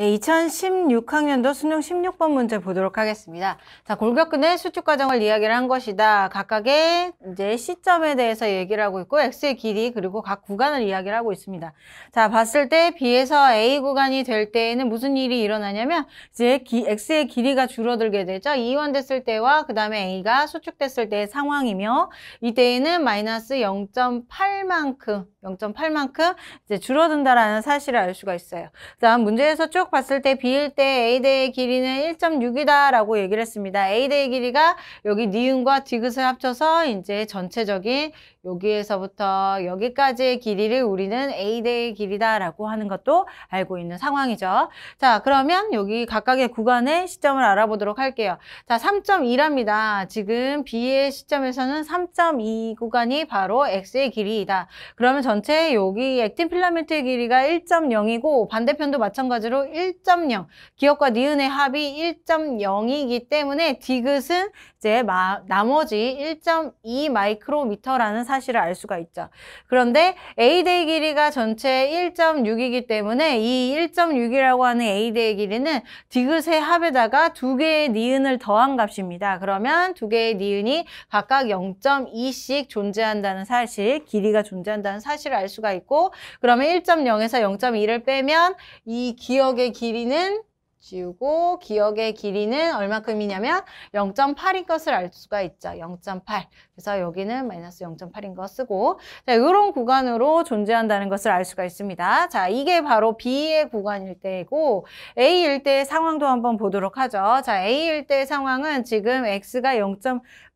네, 2016학년도 수능 16번 문제 보도록 하겠습니다. 자, 골격근의 수축 과정을 이야기를 한 것이다. 각각의 이제 시점에 대해서 얘기를 하고 있고 x의 길이 그리고 각 구간을 이야기를 하고 있습니다. 자, 봤을 때 b에서 a 구간이 될 때에는 무슨 일이 일어나냐면 이제 기, x의 길이가 줄어들게 되죠. 이완됐을 때와 그다음에 a가 수축됐을 때의 상황이며 이때에는 마이너스 0.8만큼 0.8만큼 이제 줄어든다라는 사실을 알 수가 있어요. 그다음 문제에서 쭉척 봤을 때 B일 때 A대의 길이는 1.6이다 라고 얘기를 했습니다. A대의 길이가 여기 니은과 디귿을 합쳐서 이제 전체적인 여기에서부터 여기까지의 길이를 우리는 A 대의 길이다라고 하는 것도 알고 있는 상황이죠. 자, 그러면 여기 각각의 구간의 시점을 알아보도록 할게요. 자, 3.2랍니다. 지금 B의 시점에서는 3.2 구간이 바로 X의 길이이다. 그러면 전체 여기 액틴 필라멘트의 길이가 1.0이고 반대편도 마찬가지로 1.0. 기억과 니은의 합이 1.0이기 때문에 디귿은 이제 마, 나머지 1.2 마이크로미터라는 사실 사실을 알 수가 있죠. 그런데 A대의 길이가 전체 1.6이기 때문에 이 1.6이라고 하는 A대의 길이는 디귿의 합에다가 두 개의 니은을 더한 값입니다. 그러면 두 개의 니은이 각각 0.2씩 존재한다는 사실, 길이가 존재한다는 사실을 알 수가 있고 그러면 1.0에서 0.2를 빼면 이 기억의 길이는 지우고 기억의 길이는 얼마큼이냐면 0.8인 것을 알 수가 있죠. 0.8. 그래서 여기는 마이너스 0.8인 거 쓰고 자, 이런 구간으로 존재한다는 것을 알 수가 있습니다. 자, 이게 바로 B의 구간일 때고 이 A일 때의 상황도 한번 보도록 하죠. 자, A일 때의 상황은 지금 X가 0.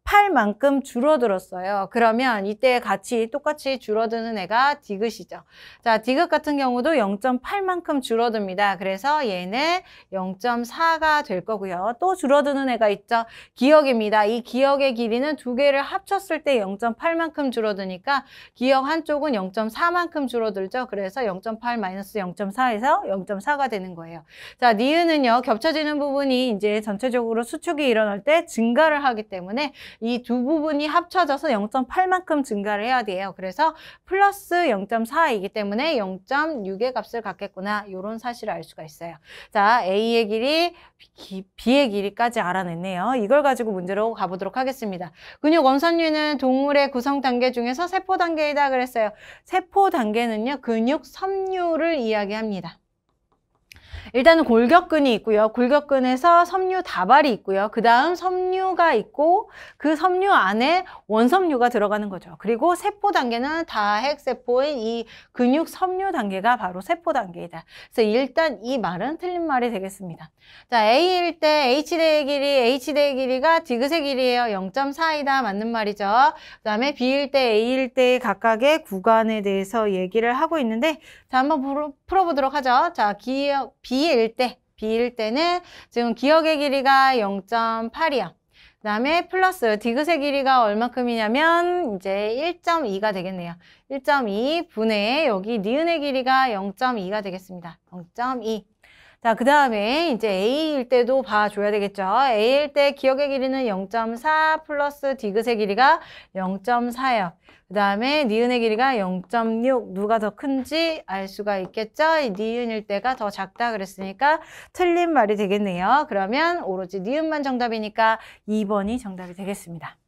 8만큼 줄어들었어요. 그러면 이때 같이 똑같이 줄어드는 애가 디귿이죠. 자, 디귿 같은 경우도 0.8만큼 줄어듭니다. 그래서 얘는 0.4가 될 거고요. 또 줄어드는 애가 있죠. 기억입니다이기억의 길이는 두 개를 합쳤을 때 0.8만큼 줄어드니까 기억 한쪽은 0.4만큼 줄어들죠. 그래서 0.8 마이너스 0.4에서 0.4가 되는 거예요. 자, 니은은요. 겹쳐지는 부분이 이제 전체적으로 수축이 일어날 때 증가를 하기 때문에 이두 부분이 합쳐져서 0.8만큼 증가를 해야 돼요. 그래서 플러스 0.4이기 때문에 0.6의 값을 갖겠구나. 이런 사실을 알 수가 있어요. 자, A의 길이 B의 길이까지 알아냈네요. 이걸 가지고 문제로 가보도록 하겠습니다. 근육 원산류는 동물의 구성 단계 중에서 세포 단계이다 그랬어요. 세포 단계는요, 근육 섬유를 이야기합니다. 일단은 골격근이 있고요. 골격근에서 섬유 다발이 있고요. 그 다음 섬유가 있고 그 섬유 안에 원섬유가 들어가는 거죠. 그리고 세포 단계는 다핵세포인 이 근육 섬유 단계가 바로 세포 단계이다. 그래서 일단 이 말은 틀린 말이 되겠습니다. 자, A일 때 H대의 길이, H대의 길이가 디귿의 길이에요. 0.4이다. 맞는 말이죠. 그 다음에 B일 때 A일 때 각각의 구간에 대해서 얘기를 하고 있는데 자, 한번 풀어보도록 하죠. 자, 기, B B일 때, B일 때는 지금 기억의 길이가 0 8이요그 다음에 플러스 디귿의 길이가 얼마큼이냐면 이제 1.2가 되겠네요. 1.2 분의 여기 니은의 길이가 0.2가 되겠습니다. 0.2 자, 그 다음에 이제 A일 때도 봐줘야 되겠죠. A일 때 기억의 길이는 0.4 플러스 디귿의 길이가 0.4예요. 그 다음에 니은의 길이가 0.6 누가 더 큰지 알 수가 있겠죠. 니은일 때가 더 작다 그랬으니까 틀린 말이 되겠네요. 그러면 오로지 니은만 정답이니까 2번이 정답이 되겠습니다.